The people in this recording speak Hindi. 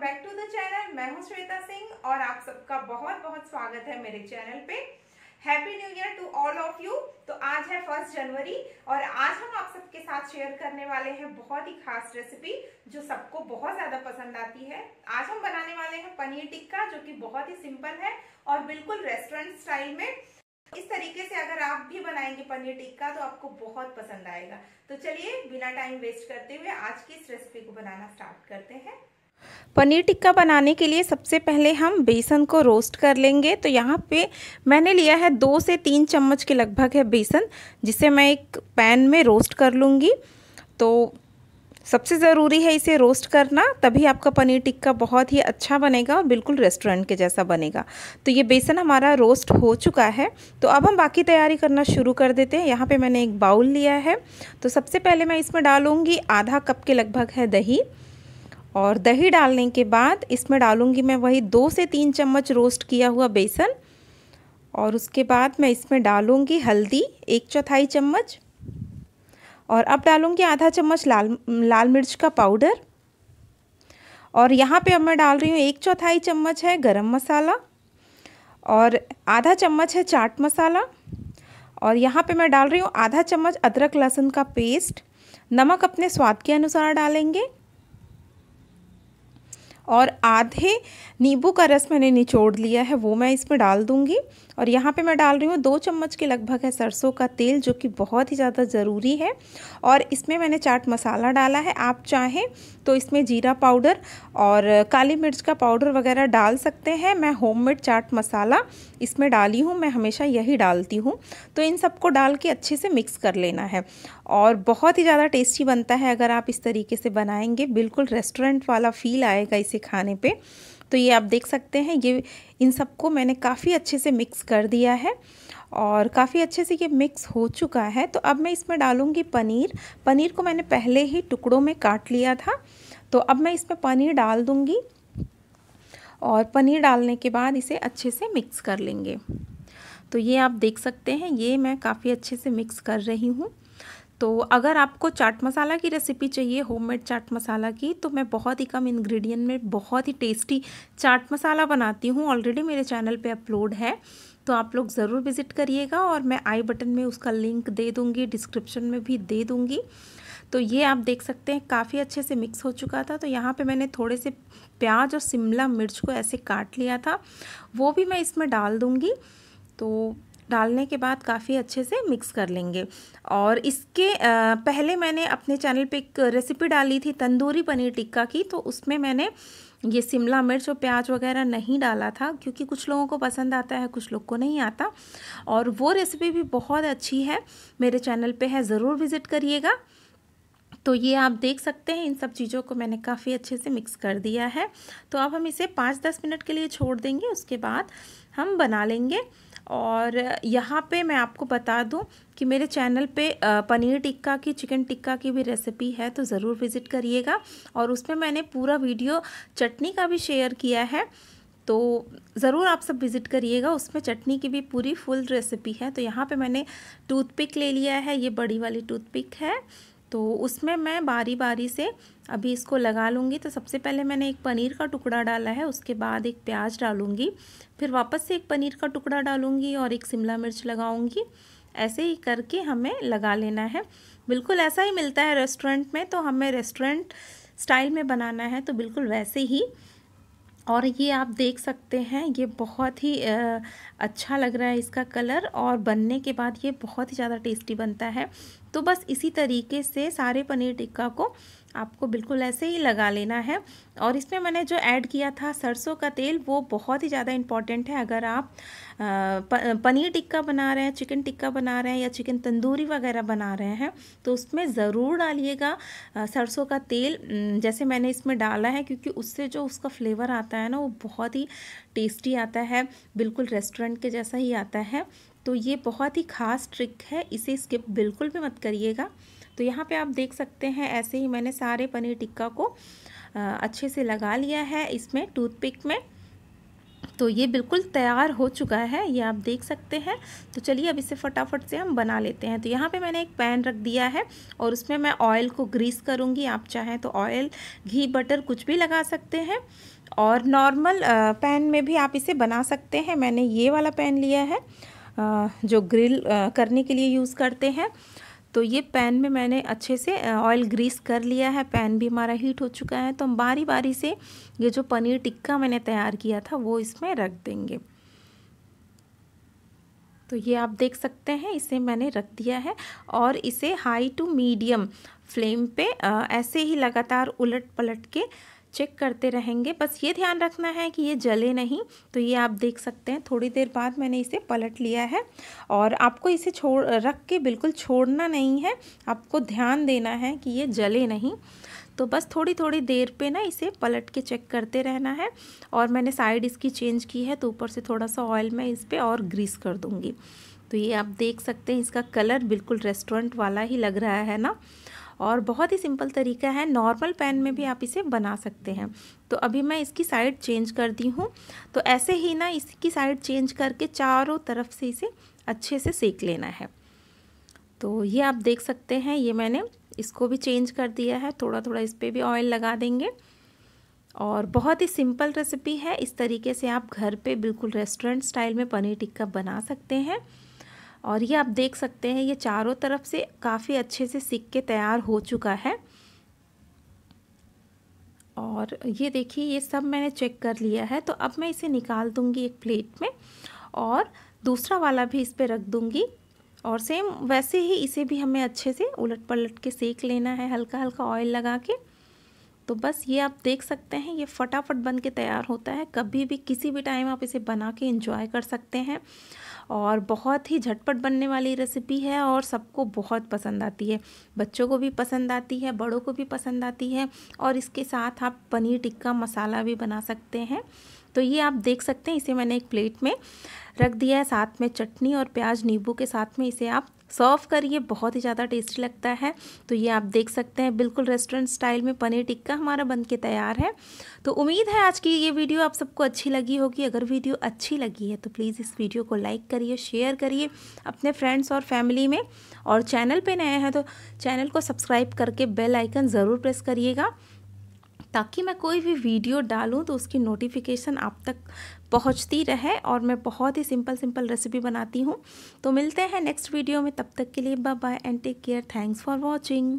बैक टू द चैनल मैं हूं श्वेता सिंह और आप सबका बहुत बहुत स्वागत है मेरे चैनल पे happy new year to all of you तो आज है फर्स्ट जनवरी और आज हम आप सबके साथ शेयर करने वाले हैं बहुत ही खास रेसिपी जो सबको बहुत ज्यादा पसंद आती है आज हम बनाने वाले हैं पनीर टिक्का जो की बहुत ही सिंपल है और बिल्कुल रेस्टोरेंट स्टाइल में इस तरीके से अगर आप भी बनाएंगे पनीर टिक्का तो आपको बहुत पसंद आएगा तो चलिए बिना टाइम वेस्ट करते हुए आज की इस रेसिपी को बनाना स्टार्ट करते हैं पनीर टिक्का बनाने के लिए सबसे पहले हम बेसन को रोस्ट कर लेंगे तो यहाँ पे मैंने लिया है दो से तीन चम्मच के लगभग है बेसन जिसे मैं एक पैन में रोस्ट कर लूँगी तो सबसे ज़रूरी है इसे रोस्ट करना तभी आपका पनीर टिक्का बहुत ही अच्छा बनेगा और बिल्कुल रेस्टोरेंट के जैसा बनेगा तो ये बेसन हमारा रोस्ट हो चुका है तो अब हम बाकी तैयारी करना शुरू कर देते हैं यहाँ पे मैंने एक बाउल लिया है तो सबसे पहले मैं इसमें डालूँगी आधा कप के लगभग है दही और दही डालने के बाद इसमें डालूँगी मैं वही दो से तीन चम्मच रोस्ट किया हुआ बेसन और उसके बाद मैं इसमें डालूँगी हल्दी एक चौथाई चम्मच और अब डालूँगी आधा चम्मच लाल लाल मिर्च का पाउडर और यहाँ पे अब मैं डाल रही हूँ एक चौथाई चम्मच है गरम मसाला और आधा चम्मच है चाट मसाला और यहाँ पे मैं डाल रही हूँ आधा चम्मच अदरक लहसुन का पेस्ट नमक अपने स्वाद के अनुसार डालेंगे और आधे नींबू का रस मैंने निचोड़ लिया है वो मैं इसमें डाल दूँगी और यहाँ पे मैं डाल रही हूँ दो चम्मच के लगभग है सरसों का तेल जो कि बहुत ही ज़्यादा ज़रूरी है और इसमें मैंने चाट मसाला डाला है आप चाहें तो इसमें जीरा पाउडर और काली मिर्च का पाउडर वगैरह डाल सकते हैं मैं होम चाट मसाला इसमें डाली हूँ मैं हमेशा यही डालती हूँ तो इन सबको डाल के अच्छे से मिक्स कर लेना है और बहुत ही ज़्यादा टेस्टी बनता है अगर आप इस तरीके से बनाएंगे बिल्कुल रेस्टोरेंट वाला फील आएगा इसे खाने पे तो ये आप देख सकते हैं ये इन सबको मैंने काफ़ी अच्छे से मिक्स कर दिया है और काफ़ी अच्छे से ये मिक्स हो चुका है तो अब मैं इसमें डालूँगी पनीर पनीर को मैंने पहले ही टुकड़ों में काट लिया था तो अब मैं इसमें पनीर डाल दूँगी और पनीर डालने के बाद इसे अच्छे से मिक्स कर लेंगे तो ये आप देख सकते हैं ये मैं काफ़ी अच्छे से मिक्स कर रही हूँ तो अगर आपको चाट मसाला की रेसिपी चाहिए होममेड चाट मसाला की तो मैं बहुत ही कम इंग्रेडिएंट में बहुत ही टेस्टी चाट मसाला बनाती हूँ ऑलरेडी मेरे चैनल पे अपलोड है तो आप लोग ज़रूर विज़िट करिएगा और मैं आई बटन में उसका लिंक दे दूँगी डिस्क्रिप्शन में भी दे दूँगी तो ये आप देख सकते हैं काफ़ी अच्छे से मिक्स हो चुका था तो यहाँ पे मैंने थोड़े से प्याज और शिमला मिर्च को ऐसे काट लिया था वो भी मैं इसमें डाल दूँगी तो डालने के बाद काफ़ी अच्छे से मिक्स कर लेंगे और इसके पहले मैंने अपने चैनल पे एक रेसिपी डाली थी तंदूरी पनीर टिक्का की तो उसमें मैंने ये शिमला मिर्च और प्याज वगैरह नहीं डाला था क्योंकि कुछ लोगों को पसंद आता है कुछ लोग को नहीं आता और वो रेसिपी भी बहुत अच्छी है मेरे चैनल पर है ज़रूर विज़िट करिएगा तो ये आप देख सकते हैं इन सब चीज़ों को मैंने काफ़ी अच्छे से मिक्स कर दिया है तो अब हम इसे पाँच दस मिनट के लिए छोड़ देंगे उसके बाद हम बना लेंगे और यहाँ पे मैं आपको बता दूँ कि मेरे चैनल पे पनीर टिक्का की चिकन टिक्का की भी रेसिपी है तो ज़रूर विज़िट करिएगा और उसमें मैंने पूरा वीडियो चटनी का भी शेयर किया है तो ज़रूर आप सब विज़िट करिएगा उसमें चटनी की भी पूरी फुल रेसिपी है तो यहाँ पे मैंने टूथपिक ले लिया है ये बड़ी वाली टूथपिक है तो उसमें मैं बारी बारी से अभी इसको लगा लूँगी तो सबसे पहले मैंने एक पनीर का टुकड़ा डाला है उसके बाद एक प्याज डालूँगी फिर वापस से एक पनीर का टुकड़ा डालूँगी और एक शिमला मिर्च लगाऊँगी ऐसे ही करके हमें लगा लेना है बिल्कुल ऐसा ही मिलता है रेस्टोरेंट में तो हमें रेस्टोरेंट स्टाइल में बनाना है तो बिल्कुल वैसे ही और ये आप देख सकते हैं ये बहुत ही अच्छा लग रहा है इसका कलर और बनने के बाद ये बहुत ही ज़्यादा टेस्टी बनता है तो बस इसी तरीके से सारे पनीर टिक्का को आपको बिल्कुल ऐसे ही लगा लेना है और इसमें मैंने जो ऐड किया था सरसों का तेल वो बहुत ही ज़्यादा इम्पॉर्टेंट है अगर आप पनीर टिक्का बना रहे हैं चिकन टिक्का बना रहे हैं या चिकन तंदूरी वगैरह बना रहे हैं तो उसमें ज़रूर डालिएगा सरसों का तेल जैसे मैंने इसमें डाला है क्योंकि उससे जो उसका फ्लेवर आता है ना वो बहुत ही टेस्टी आता है बिल्कुल रेस्टोरेंट के जैसा ही आता है तो ये बहुत ही ख़ास ट्रिक है इसे स्किप बिल्कुल भी मत करिएगा तो यहाँ पे आप देख सकते हैं ऐसे ही मैंने सारे पनीर टिक्का को अच्छे से लगा लिया है इसमें टूथपिक में तो ये बिल्कुल तैयार हो चुका है ये आप देख सकते हैं तो चलिए अब इसे फटाफट से हम बना लेते हैं तो यहाँ पे मैंने एक पैन रख दिया है और उसमें मैं ऑयल को ग्रीस करूँगी आप चाहें तो ऑयल घी बटर कुछ भी लगा सकते हैं और नॉर्मल पैन में भी आप इसे बना सकते हैं मैंने ये वाला पैन लिया है जो ग्रिल करने के लिए यूज़ करते हैं तो ये पैन में मैंने अच्छे से ऑयल ग्रीस कर लिया है पैन भी हमारा हीट हो चुका है तो हम बारी बारी से ये जो पनीर टिक्का मैंने तैयार किया था वो इसमें रख देंगे तो ये आप देख सकते हैं इसे मैंने रख दिया है और इसे हाई टू मीडियम फ्लेम पे ऐसे ही लगातार उलट पलट के चेक करते रहेंगे बस ये ध्यान रखना है कि ये जले नहीं तो ये आप देख सकते हैं थोड़ी देर बाद मैंने इसे पलट लिया है और आपको इसे छोड़ रख के बिल्कुल छोड़ना नहीं है आपको ध्यान देना है कि ये जले नहीं तो बस थोड़ी थोड़ी देर पे ना इसे पलट के चेक करते रहना है और मैंने साइड इसकी चेंज की है तो ऊपर से थोड़ा सा ऑयल मैं इस पर और ग्रीस कर दूँगी तो ये आप देख सकते हैं इसका कलर बिल्कुल रेस्टोरेंट वाला ही लग रहा है ना और बहुत ही सिंपल तरीका है नॉर्मल पैन में भी आप इसे बना सकते हैं तो अभी मैं इसकी साइड चेंज कर दी हूँ तो ऐसे ही ना इसकी साइड चेंज करके चारों तरफ से इसे अच्छे से सेक लेना है तो ये आप देख सकते हैं ये मैंने इसको भी चेंज कर दिया है थोड़ा थोड़ा इस पर भी ऑयल लगा देंगे और बहुत ही सिंपल रेसिपी है इस तरीके से आप घर पे बिल्कुल रेस्टोरेंट स्टाइल में पनीर टिक्का बना सकते हैं और ये आप देख सकते हैं ये चारों तरफ से काफ़ी अच्छे से सिक के तैयार हो चुका है और ये देखिए ये सब मैंने चेक कर लिया है तो अब मैं इसे निकाल दूँगी एक प्लेट में और दूसरा वाला भी इस पर रख दूँगी और सेम वैसे ही इसे भी हमें अच्छे से उलट पलट के सेक लेना है हल्का हल्का ऑयल लगा के तो बस ये आप देख सकते हैं ये फटाफट बन के तैयार होता है कभी भी किसी भी टाइम आप इसे बना के इंजॉय कर सकते हैं और बहुत ही झटपट बनने वाली रेसिपी है और सबको बहुत पसंद आती है बच्चों को भी पसंद आती है बड़ों को भी पसंद आती है और इसके साथ आप पनीर टिक्का मसाला भी बना सकते हैं तो ये आप देख सकते हैं इसे मैंने एक प्लेट में रख दिया है साथ में चटनी और प्याज नींबू के साथ में इसे आप सर्व करिए बहुत ही ज़्यादा टेस्टी लगता है तो ये आप देख सकते हैं बिल्कुल रेस्टोरेंट स्टाइल में पनीर टिक्का हमारा बन के तैयार है तो उम्मीद है आज की ये वीडियो आप सबको अच्छी लगी होगी अगर वीडियो अच्छी लगी है तो प्लीज़ इस वीडियो को लाइक करिए शेयर करिए अपने फ्रेंड्स और फैमिली में और चैनल पर नए हैं तो चैनल को सब्सक्राइब करके बेल आइकन ज़रूर प्रेस करिएगा ताकि मैं कोई भी वीडियो डालूँ तो उसकी नोटिफिकेशन आप तक पहुँचती रहे और मैं बहुत ही सिंपल सिंपल रेसिपी बनाती हूँ तो मिलते हैं नेक्स्ट वीडियो में तब तक के लिए bye bye and take care thanks for watching